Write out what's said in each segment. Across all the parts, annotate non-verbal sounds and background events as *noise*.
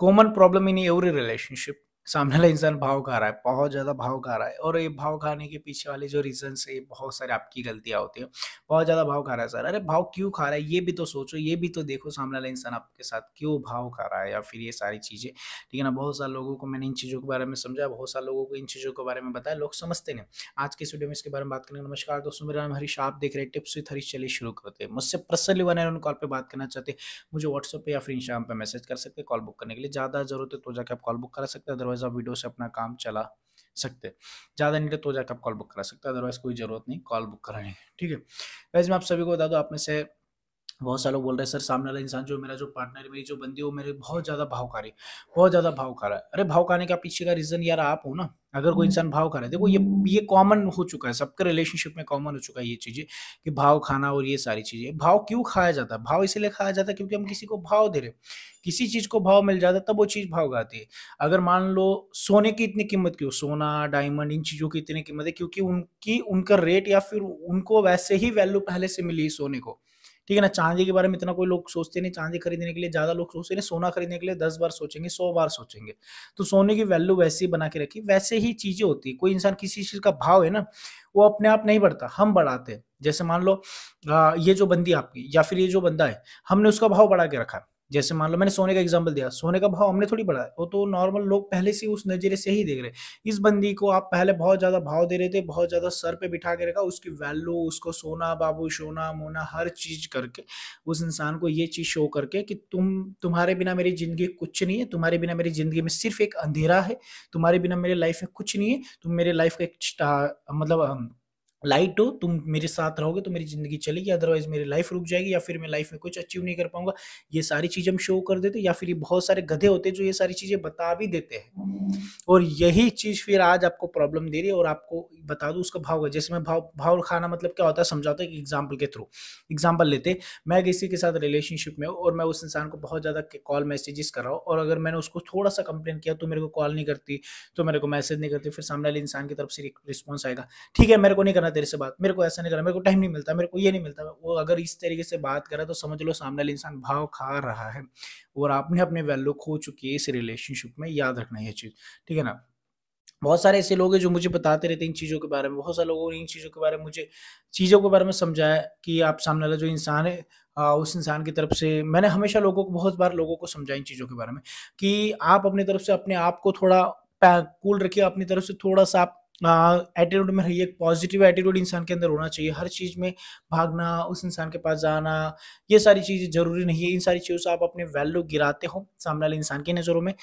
common problem in every relationship सामने वाला इंसान भाव खा रहा है बहुत ज़्यादा भाव खा रहा है और ये भाव खाने के पीछे वाले जो रीजन है ये बहुत सारे आपकी गलतियाँ होती हैं बहुत ज़्यादा भाव खा रहा है सर अरे भाव क्यों खा रहा है ये भी तो सोचो ये भी तो देखो सामने वाला इंसान आपके साथ क्यों भाव खा रहा है या फिर ये सारी चीज़ें ठीक है ना बहुत सारे लोगों को मैंने इन चीज़ों के बारे में समझा बहुत सारे लोगों को इन चीज़ों के बारे में बताया लोग समझते नहीं आज के स्टूडियो में इसके बारे में बात करेंगे नमस्कार दोस्तों मेरा नाम हरीश आप देख रहे हैं टिप्स विथ हरीश चलिए शुरू करते हैं मुझसे पर्सनली वन उन कॉल पर बात करना चाहते मुझे व्हाट्सअप पर या फिर इंस्टाग्राम पर मैसेज कर सकते कॉल बुक करने के लिए ज़्यादा जरूरत है तो जाकर आप कॉल बुक करा सकते हैं अदरवाइज एज अ वीडियो से अपना काम चला सकते ज़्यादा नहीं तो, तो जाकर आप कॉल बुक करा सकते हैं अदरवाइज कोई ज़रूरत नहीं कॉल बुक कराने की ठीक है वैसे मैं आप सभी को बता दूँ आप में से बहुत सारे लोग बोल रहे हैं सर सामने वाला इंसान जो मेरा जो पार्टनर मेरी जो बंदी वो मेरे बहुत ज़्यादा भाव खा रही बहुत ज़्यादा भाव कर रहा है अरे भाव खाने का पीछे का रीज़न यार आप हो ना अगर कोई हम्म। इंसान भाव खा रहा है देखो ये ये कॉमन हो चुका है सबके रिलेशनशिप में कॉमन हो चुका है ये चीज़ें कि भाव खाना और ये सारी चीज़ें भाव क्यों खाया जाता है भाव इसीलिए खाया जाता है क्योंकि हम किसी को भाव दे रहे किसी चीज़ को भाव मिल जाता है तब वो चीज़ भाव गाती है अगर मान लो सोने की इतनी कीमत क्यों सोना डायमंड इन चीज़ों की इतनी कीमत है क्योंकि उनकी उनका रेट या फिर उनको वैसे ही वैल्यू पहले से मिली सोने को ठीक है ना चांदी के बारे में इतना कोई लोग सोचते नहीं चांदी खरीदने के लिए ज्यादा लोग सोचते नहीं सोना खरीदने के लिए दस बार सोचेंगे सौ बार सोचेंगे तो सोने की वैल्यू वैसे ही बना के रखी वैसे ही चीजें होती है कोई इंसान किसी चीज का भाव है ना वो अपने आप नहीं बढ़ता हम बढ़ाते हैं जैसे मान लो ये जो बंदी आपकी या फिर ये जो बंदा है हमने उसका भाव बढ़ा के रखा जैसे मान लो मैंने सोने का एग्जाम्पल दिया सोने का भाव हमने थोड़ी बढ़ा है वो तो नॉर्मल लोग पहले से उस नजरे से ही देख रहे इस बंदी को आप पहले बहुत ज़्यादा भाव दे रहे थे बहुत ज़्यादा सर पे बिठा के रखा उसकी वैल्यू उसको सोना बाबू सोना मोना हर चीज़ करके उस इंसान को ये चीज़ शो करके कि तुम तुम्हारे बिना मेरी ज़िंदगी कुछ नहीं है तुम्हारे बिना मेरी ज़िंदगी में सिर्फ एक अंधेरा है तुम्हारे बिना मेरे लाइफ में कुछ नहीं है तुम मेरे लाइफ का एक मतलब लाइट हो तुम मेरे साथ रहोगे तो मेरी ज़िंदगी चलेगी अदरवाइज मेरी लाइफ रुक जाएगी या फिर मैं लाइफ में कुछ अचीव नहीं कर पाऊंगा ये सारी चीज़ हम शो कर देते या फिर ये बहुत सारे गधे होते हैं जो ये सारी चीज़ें बता भी देते हैं और यही चीज़ फिर आज आपको प्रॉब्लम दे रही है और आपको बता दू उसका भाव है जैसे मैं भाव भाव खाना मतलब क्या होता है समझाता हूँ एग्जाम्पल के थ्रू एग्जाम्पल लेते मैं किसी के साथ रिलेशनशिप में हूँ और मैं उस इंसान को बहुत ज़्यादा कॉल मैसेजेस कर रहा हूँ और अगर मैंने उसको थोड़ा सा कंप्लेन किया तो मेरे को कॉल नहीं करती तो मेरे को मैसेज नहीं करती फिर सामने वाले इंसान की तरफ से रिस्पॉन्स आएगा ठीक है मेरे को नहीं करना मैं तेरे से बात मेरे को ऐसा नहीं करना मेरे को टाइम नहीं मिलता मेरे को ये नहीं मिलता वो अगर इस तरीके से बात करा तो समझ लो सामने वाले इंसान भाव खा रहा है और आपने अपने वैल्यू खो चुकी है इस रिलेशनशिप में याद रखना यह चीज़ ठीक है ना बहुत सारे ऐसे लोग हैं जो मुझे बताते रहते हैं इन चीज़ों के बारे में बहुत सारे लोगों ने इन चीज़ों के बारे में मुझे चीज़ों के बारे में समझाया कि आप सामने वाला जो इंसान है आ, उस इंसान की तरफ से मैंने हमेशा लोगों को बहुत बार लोगों को समझाया इन चीज़ों के बारे में कि आप अपनी तरफ से अपने आप को थोड़ा कूल रखिए अपनी तरफ से थोड़ा सा आप एटीट्यूड में रहिए पॉजिटिव एटीट्यूड इंसान के अंदर होना चाहिए हर चीज़ में भागना उस इंसान के पास जाना ये सारी चीज़ें ज़रूरी नहीं है इन सारी चीज़ों से आप अपने वैल्यू गिराते हो सामने वाले इंसान की नज़रों में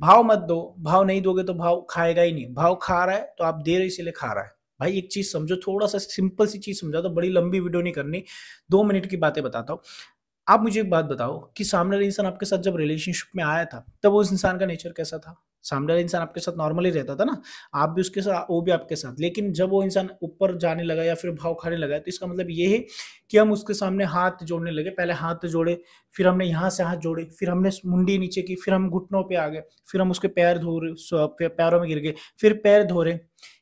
भाव मत दो भाव नहीं दोगे तो भाव खाएगा ही नहीं भाव खा रहा है तो आप दे रहे इसीलिए खा रहा है भाई एक चीज़ समझो थोड़ा सा सिंपल सी चीज़ समझा तो बड़ी लंबी वीडियो नहीं करनी दो मिनट की बातें बताता हूँ आप मुझे एक बात बताओ कि सामने वाला इंसान आपके साथ जब रिलेशनशिप में आया था तब उस इंसान का नेचर कैसा था सामने वाला इंसान आपके साथ नॉर्मली रहता था ना आप भी उसके साथ वो भी आपके साथ लेकिन जब वो इंसान ऊपर जाने लगा या फिर भाव खाने लगा तो इसका मतलब ये है कि हम उसके सामने हाथ जोड़ने लगे पहले हाथ जोड़े फिर हमने यहाँ से हाथ जोड़े फिर हमने मुंडी नीचे की फिर हम घुटनों पे आ गए फिर हम उसके पैर धो रहे पैरों में गिर गए फिर पैर धो रहे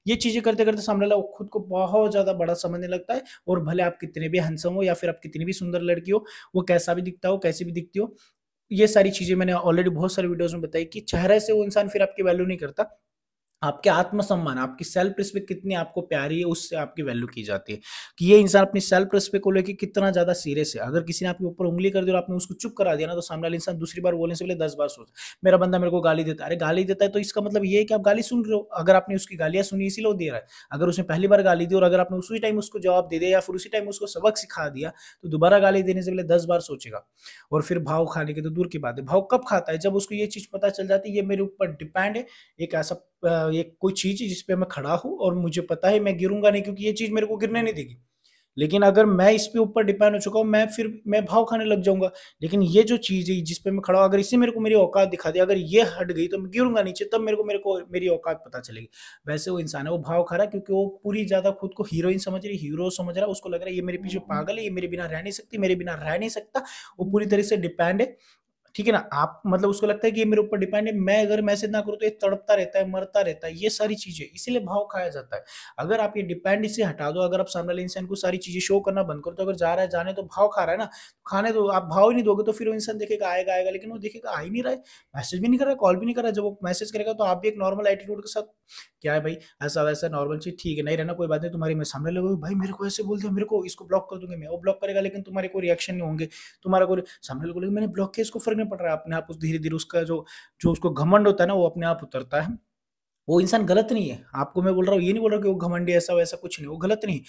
ये चीजें करते करते सामने वाला खुद को बहुत ज्यादा बड़ा समझने लगता है और भले आप कितने भी हैंडसम हो या फिर आप कितनी भी सुंदर लड़की हो वो कैसा भी दिखता हो कैसी भी दिखती हो ये सारी चीजें मैंने ऑलरेडी बहुत सारे वीडियोस में बताई कि चेहरे से वो इंसान फिर आपकी वैल्यू नहीं करता आपके आत्मसम्मान आपकी सेल्फ रिस्पेक्ट कितनी आपको प्यारी है उससे आपकी वैल्यू की जाती है कि ये इंसान अपनी सेल्फ रिस्पेक्ट को लेकर कितना ज्यादा सीरियस है अगर किसी ने आपके ऊपर उंगली कर दी और आपने उसको चुप करा दिया ना तो सामने वाले इंसान दूसरी बार बोलने से पहले दस बार सोच मेरा बंदा मेरे को गाली देता है अरे गाली देता है तो इसका मतलब ये है कि आप गाली सुन रहे हो अगर आपने उसकी गालियां सुनी इसीलिए दे रहा है अगर उसने पहली बार गाली दी और अगर आपने उसी टाइम उसको जवाब दे दिया या फिर उसी टाइम उसको सबक सिखा दिया तो दोबारा गाली देने से पहले दस बार सोचेगा और फिर भाव खाने की तो दूर की बात है भाव कब खाता है जब उसको ये चीज पता चल जाती है ये मेरे ऊपर डिपेंड है एक ऐसा ये कोई चीज है जिसपे मैं खड़ा हूँ और मुझे पता है मैं गिरूंगा नहीं क्योंकि ये चीज मेरे को गिरने नहीं देगी लेकिन अगर मैं इस पे ऊपर डिपेंड हो चुका हूँ मैं फिर मैं भाव खाने लग जाऊंगा लेकिन ये जो चीज़ है जिस पे मैं खड़ा हूँ अगर इसे मेरे को मेरी औकात दिखा दे अगर ये हट गई तो मैं गिरूंगा नीचे तब मेरे को मेरे को मेरी औकात पता चलेगी वैसे वो इंसान है वो भाव खा रहा है क्योंकि वो पूरी ज़्यादा खुद को हीरोइन समझ रही हीरो समझ रहा है उसको लग रहा है ये मेरे पीछे हम्म। पागल है ये मेरे बिना रह नहीं सकती मेरे बिना रह नहीं सकता वो पूरी तरह से डिपेंड है ठीक है ना आप मतलब उसको लगता है कि ये मेरे ऊपर डिपेंड है मैं अगर मैसेज ना करूँ तो ये तड़पता रहता है मरता रहता है ये सारी चीजें इसीलिए भाव खाया जाता है अगर आप ये डिपेंड इसे हटा दो अगर आप सामने वाले इंसान को सारी चीजें शो करना बंद करो तो अगर जा रहा है जाने तो भाव खा रहा है ना तो खाने तो आप भाव ही नहीं दोगे तो फिर वो इंसान देखेगा आएगा आएगा लेकिन वो देखेगा आ ही नहीं रहा है मैसेज भी नहीं कर रहा कॉल भी नहीं कर रहा जब वो मैसेज करेगा तो आप भी एक नॉर्मल एटीट्यूड के साथ क्या है भाई ऐसा वैसा नॉर्मल चीज ठीक है नहीं रहना कोई बात नहीं तुम्हारी मैं सामने लगे भाई मेरे को ऐसे बोल दिया मेरे को इसको ब्लॉक कर दूंगे मैं वो ब्लॉक करेगा लेकिन तुम्हारे कोई रिएक्शन नहीं होंगे तुम्हारा कोई सामने लोग मैंने ब्लॉक किया इसको फर्क करना पड़ रहा है अपने आप उस धीरे धीरे उसका जो जो उसको घमंड होता है ना वो अपने आप उतरता है वो इंसान गलत नहीं है आपको मैं बोल रहा हूँ ये नहीं बोल रहा कि वो घमंडी ऐसा वैसा कुछ नहीं वो गलत नहीं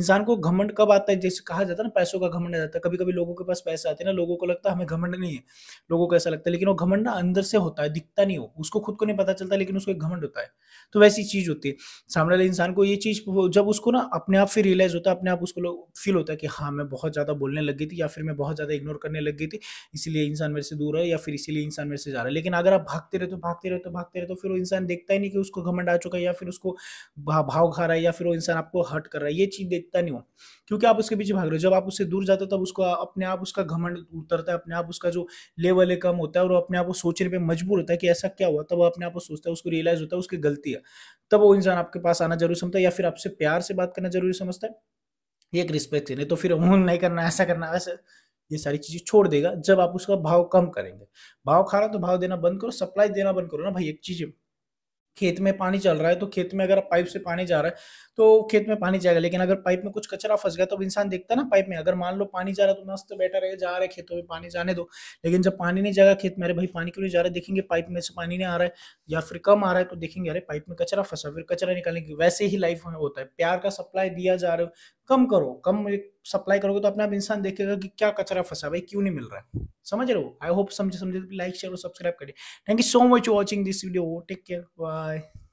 इंसान को घमंड कब आता है जैसे कहा जाता है ना पैसों का घमंड जाता है कभी कभी लोगों के पास पैसा आते हैं ना लोगों को लगता है हमें घमंड नहीं है लोगों को ऐसा लगता है लेकिन वो घमंड ना अंदर से होता है दिखता नहीं हो उसको खुद को नहीं पता चलता लेकिन उसको एक घमंड होता है तो वैसी चीज होती है सामने वाले इंसान को ये चीज जब उसको ना अपने आप फिर रियलाइज होता है अपने आप उसको फील होता है कि हाँ मैं बहुत ज्यादा बोलने लग गई थी या फिर मैं बहुत ज्यादा इग्नोर करने लग गई थी इसीलिए इंसान मेरे से दूर है या फिर इसीलिए इंसान मेरे से जा रहा है लेकिन अगर आप भागते रहे तो भागते रहे तो भागते रहे तो फिर वो इंसान देखता ही नहीं कि उसको घमंड आ चुका है या फिर उसको भाव खा रहा है या फिर वो इंसान आपको हर्ट कर रहा है ये चीज देखता नहीं हो क्योंकि आप उसके पीछे भाग रहे हो जब आप उससे दूर जाते हो तब उसको अपने आप उसका घमंड उतरता है अपने आप उसका जो लेवल है कम होता है और अपने आप वो सोचने पर मजबूर होता है कि ऐसा क्या हुआ तब वो अपने आप को सोचता है उसको रियलाइज होता है उसकी गलती है तब वो इंसान आपके पास आना जरूरी समझता है या फिर आपसे प्यार से बात करना जरूरी समझता है ये एक रिस्पेक्ट है नहीं तो फिर अमूल *laughs* नहीं करना ऐसा करना ऐसा ये सारी चीजें छोड़ देगा जब आप उसका भाव कम करेंगे भाव खा रहा तो भाव देना बंद करो सप्लाई देना बंद करो ना भाई एक चीज खेत में पानी चल रहा है तो खेत में अगर पाइप से पानी जा रहा है तो खेत में पानी जाएगा लेकिन अगर पाइप में कुछ कचरा फंस गया तो इंसान देखता है ना पाइप में अगर मान लो पानी जा रहा है तो मस्त बैठा है जा रहा है खेतों में पानी जाने दो लेकिन जब पानी नहीं जाएगा खेत में अरे भाई पानी क्यों नहीं जा रहा है देखेंगे पाइप में से पानी नहीं आ रहा है या फिर कम आ रहा है तो देखेंगे अरे पाइप में कचरा फंसा फिर कचरा निकालेंगे वैसे ही लाइफ में होता है प्यार का सप्लाई दिया जा रहा है कम करो कम सप्लाई करोगे तो अपने आप इंसान देखेगा कि क्या कचरा फंसा भाई क्यों नहीं मिल रहा है समझ रहे हो आई होप समझे समझे लाइक तो शेयर और सब्सक्राइब करिए thank you so much watching this video take care bye